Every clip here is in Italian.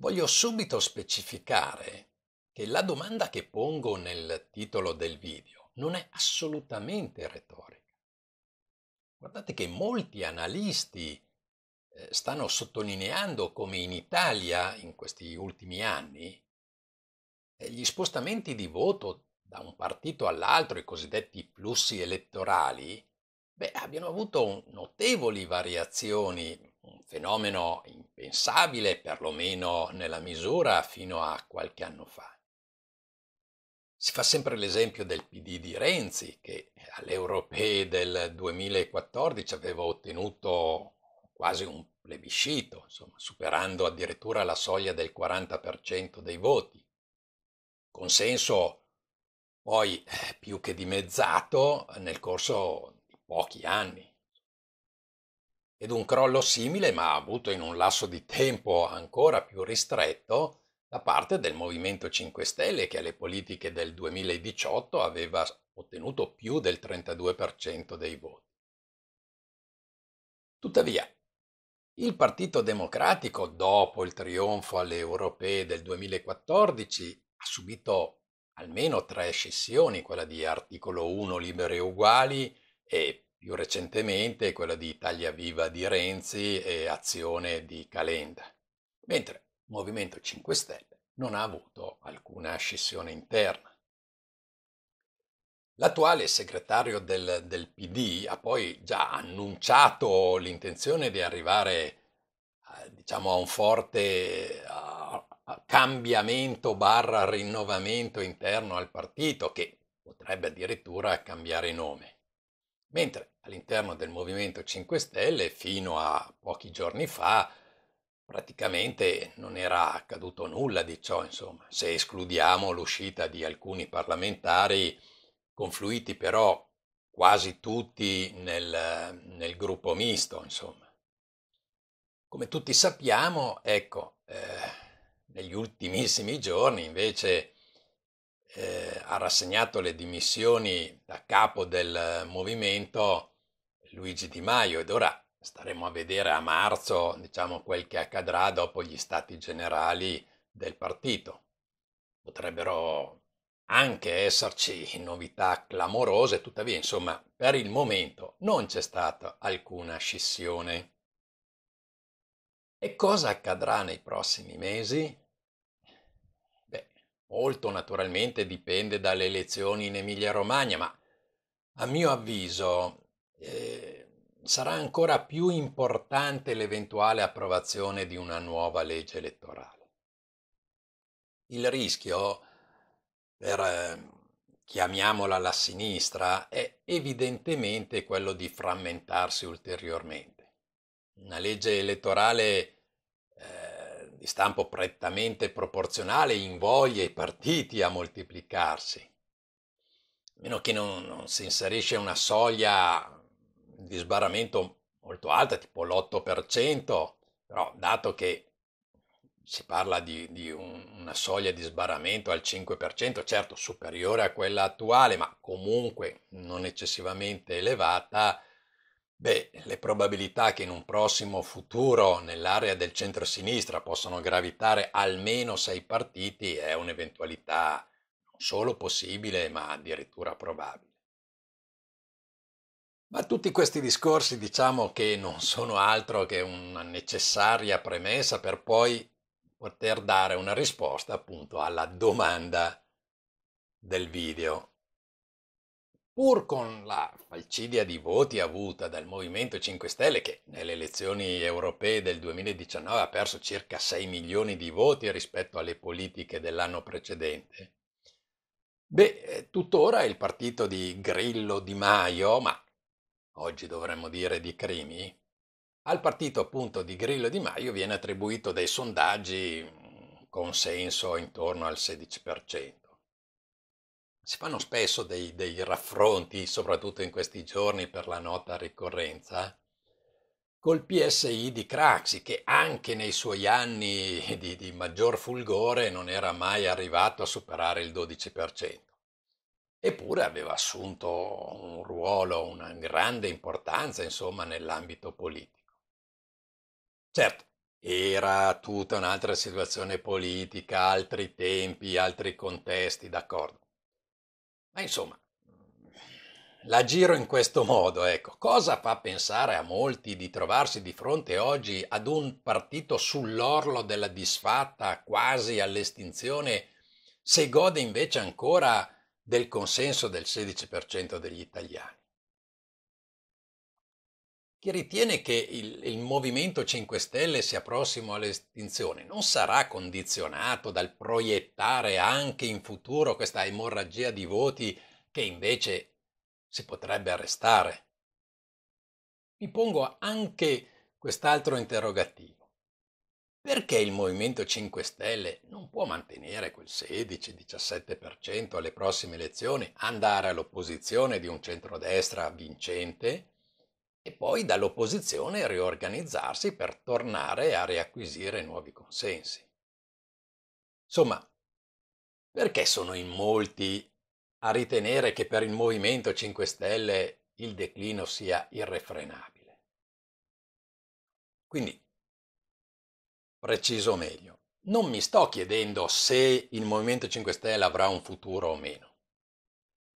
Voglio subito specificare che la domanda che pongo nel titolo del video non è assolutamente retorica. Guardate che molti analisti eh, stanno sottolineando come in Italia, in questi ultimi anni, eh, gli spostamenti di voto da un partito all'altro, i cosiddetti flussi elettorali, beh, abbiano avuto notevoli variazioni fenomeno impensabile, perlomeno nella misura, fino a qualche anno fa. Si fa sempre l'esempio del PD di Renzi, che alle europee del 2014 aveva ottenuto quasi un plebiscito, insomma, superando addirittura la soglia del 40% dei voti. Consenso poi eh, più che dimezzato nel corso di pochi anni ed un crollo simile, ma avuto in un lasso di tempo ancora più ristretto, da parte del Movimento 5 Stelle che alle politiche del 2018 aveva ottenuto più del 32% dei voti. Tuttavia, il Partito Democratico, dopo il trionfo alle europee del 2014, ha subito almeno tre scissioni, quella di articolo 1 liberi e uguali e più recentemente quella di Italia Viva di Renzi e Azione di Calenda. Mentre il Movimento 5 Stelle non ha avuto alcuna scissione interna. L'attuale segretario del, del, PD ha poi già annunciato l'intenzione di arrivare diciamo, a un forte eh, cambiamento barra rinnovamento interno al partito che potrebbe addirittura cambiare nome mentre all'interno del Movimento 5 Stelle fino a pochi giorni fa praticamente non era accaduto nulla di ciò, insomma, se escludiamo l'uscita di alcuni parlamentari confluiti però quasi tutti nel, nel gruppo misto, insomma. Come tutti sappiamo, ecco, eh, negli ultimissimi giorni invece eh, ha rassegnato le dimissioni da capo del movimento Luigi Di Maio ed ora staremo a vedere a marzo diciamo, quel che accadrà dopo gli stati generali del partito. Potrebbero anche esserci novità clamorose, tuttavia insomma per il momento non c'è stata alcuna scissione. E cosa accadrà nei prossimi mesi? Molto naturalmente dipende dalle elezioni in Emilia-Romagna, ma a mio avviso eh, sarà ancora più importante l'eventuale approvazione di una nuova legge elettorale. Il rischio per, eh, chiamiamola la sinistra, è evidentemente quello di frammentarsi ulteriormente. Una legge elettorale di stampo prettamente proporzionale invoglia i partiti a moltiplicarsi. A meno che non, non si inserisce una soglia di sbarramento molto alta, tipo l'8%, però dato che si parla di, di un, una soglia di sbarramento al 5%, certo superiore a quella attuale, ma comunque non eccessivamente elevata, Beh, le probabilità che in un prossimo futuro nell'area del centro-sinistra possano gravitare almeno sei partiti è un'eventualità non solo possibile, ma addirittura probabile. Ma tutti questi discorsi diciamo che non sono altro che una necessaria premessa per poi poter dare una risposta appunto alla domanda del video pur con la falcidia di voti avuta dal Movimento 5 Stelle, che nelle elezioni europee del 2019 ha perso circa 6 milioni di voti rispetto alle politiche dell'anno precedente, beh, eh, tuttora il partito di Grillo Di Maio, ma oggi dovremmo dire di Crimi, al partito appunto di Grillo Di Maio viene attribuito dei sondaggi mm, con senso intorno al 16%. Si fanno spesso dei, dei, raffronti, soprattutto in questi giorni per la nota ricorrenza, col PSI di Craxi, che anche nei suoi anni di, di maggior fulgore non era mai arrivato a superare il 12%. Eppure aveva assunto un ruolo, una grande importanza, insomma, nell'ambito politico. Certo, era tutta un'altra situazione politica, altri tempi, altri contesti, d'accordo ma insomma, mm, la giro in questo modo, ecco, cosa fa pensare a molti di trovarsi di fronte oggi ad un partito sull'orlo della disfatta, quasi all'estinzione, se gode invece ancora del consenso del 16% degli italiani? Chi ritiene che il, il, Movimento 5 Stelle sia prossimo all'estinzione non sarà condizionato dal proiettare anche in futuro questa emorragia di voti che invece si potrebbe arrestare. Mi pongo anche quest'altro interrogativo. Perché il Movimento 5 Stelle non può mantenere quel 16-17% alle prossime elezioni, andare all'opposizione di un centrodestra vincente e poi dall'opposizione riorganizzarsi per tornare a riacquisire nuovi consensi. Insomma, perché sono in molti a ritenere che per il Movimento 5 Stelle il declino sia irrefrenabile? Quindi, preciso meglio, non mi sto chiedendo se il Movimento 5 Stelle avrà un futuro o meno.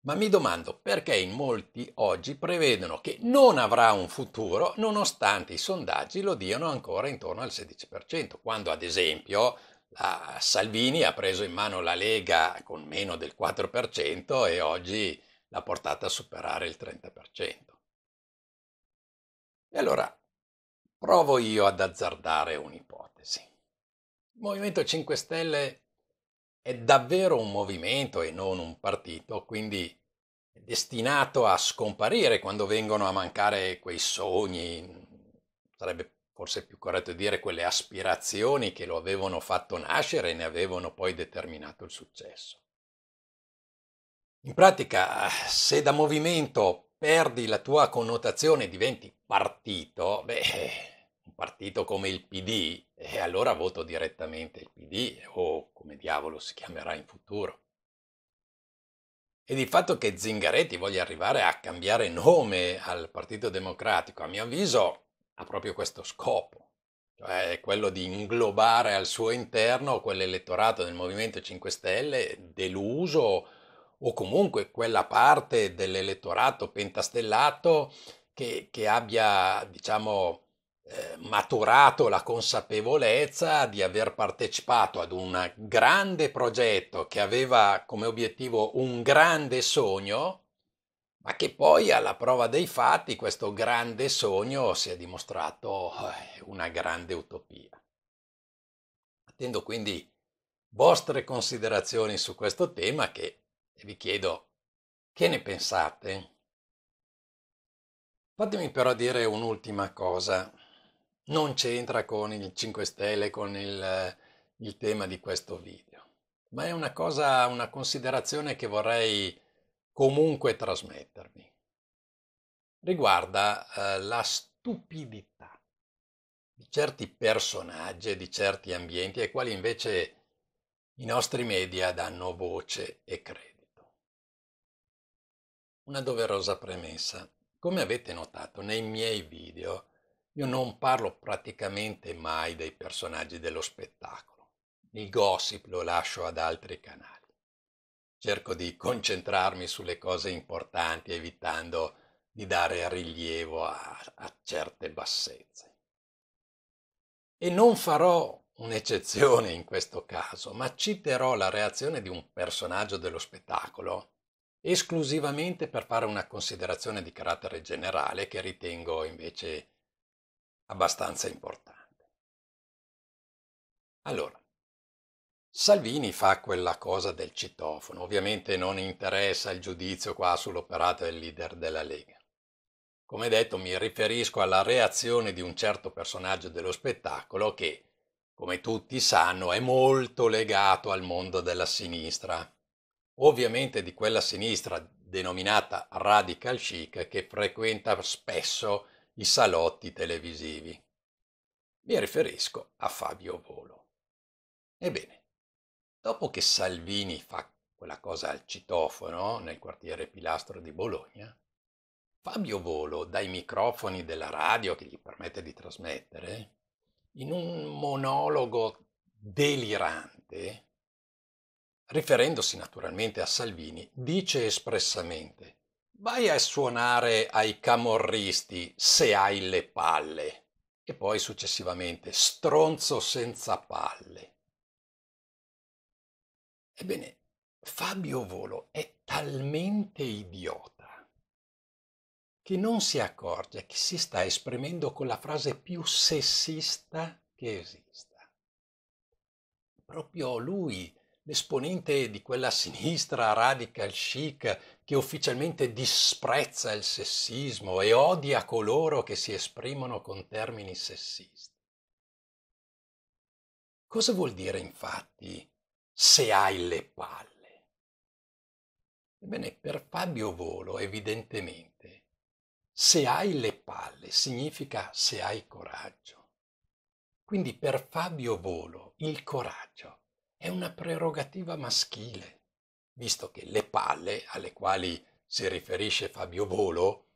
Ma mi domando perché in molti oggi prevedono che non avrà un futuro nonostante i sondaggi lo diano ancora intorno al 16%, quando ad esempio la Salvini ha preso in mano la Lega con meno del 4% e oggi l'ha portata a superare il 30%. E allora provo io ad azzardare un'ipotesi. Il Movimento 5 Stelle è davvero un movimento e non un partito, quindi è destinato a scomparire quando vengono a mancare quei sogni, sarebbe forse più corretto dire quelle aspirazioni che lo avevano fatto nascere e ne avevano poi determinato il successo. In pratica, se da movimento perdi la tua connotazione e diventi partito, beh, un partito come il PD, e eh, allora voto direttamente il PD o diavolo si chiamerà in futuro. Ed il fatto che Zingaretti voglia arrivare a cambiare nome al Partito Democratico, a mio avviso, ha proprio questo scopo, cioè quello di inglobare al suo interno quell'elettorato del Movimento 5 Stelle deluso o comunque quella parte dell'elettorato pentastellato che, che abbia, diciamo, eh, maturato la consapevolezza di aver partecipato ad un grande progetto che aveva come obiettivo un grande sogno, ma che poi alla prova dei fatti questo grande sogno si è dimostrato eh, una grande utopia. Attendo quindi vostre considerazioni su questo tema che vi chiedo che ne pensate. Fatemi però dire un'ultima cosa non c'entra con il 5 Stelle, con il, eh, il, tema di questo video, ma è una cosa, una considerazione che vorrei comunque trasmettervi. Riguarda eh, la stupidità di certi personaggi e di certi ambienti ai quali invece i nostri media danno voce e credito. Una doverosa premessa. Come avete notato nei miei video, io non parlo praticamente mai dei personaggi dello spettacolo. Il gossip lo lascio ad altri canali. Cerco di concentrarmi sulle cose importanti evitando di dare rilievo a, a certe bassezze. E non farò un'eccezione in questo caso, ma citerò la reazione di un personaggio dello spettacolo esclusivamente per fare una considerazione di carattere generale che ritengo invece abbastanza importante. Allora, Salvini fa quella cosa del citofono, ovviamente non interessa il giudizio qua sull'operato del leader della Lega. Come detto mi riferisco alla reazione di un certo personaggio dello spettacolo che, come tutti sanno, è molto legato al mondo della sinistra. Ovviamente di quella sinistra denominata radical chic che frequenta spesso i salotti televisivi. Mi riferisco a Fabio Volo. Ebbene, dopo che Salvini fa quella cosa al citofono nel quartiere Pilastro di Bologna, Fabio Volo, dai microfoni della radio che gli permette di trasmettere, in un monologo delirante, riferendosi naturalmente a Salvini, dice espressamente vai a suonare ai camorristi se hai le palle. E poi successivamente, stronzo senza palle. Ebbene, Fabio Volo è talmente idiota che non si accorge che si sta esprimendo con la frase più sessista che esista. Proprio lui l'esponente di quella sinistra radical chic che ufficialmente disprezza il sessismo e odia coloro che si esprimono con termini sessisti. Cosa vuol dire infatti se hai le palle? Ebbene, per Fabio Volo, evidentemente, se hai le palle significa se hai coraggio. Quindi per Fabio Volo il coraggio è una prerogativa maschile, visto che le palle alle quali si riferisce Fabio Volo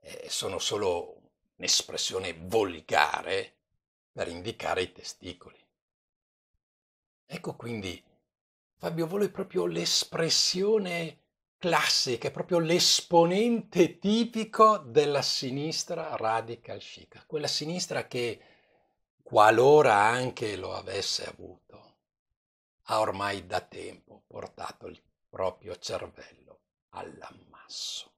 eh, sono solo un'espressione volgare per indicare i testicoli. Ecco quindi Fabio Volo è proprio l'espressione classica, è proprio l'esponente tipico della sinistra radical chic, quella sinistra che qualora anche lo avesse avuto, ha ormai da tempo portato il proprio cervello all'ammasso.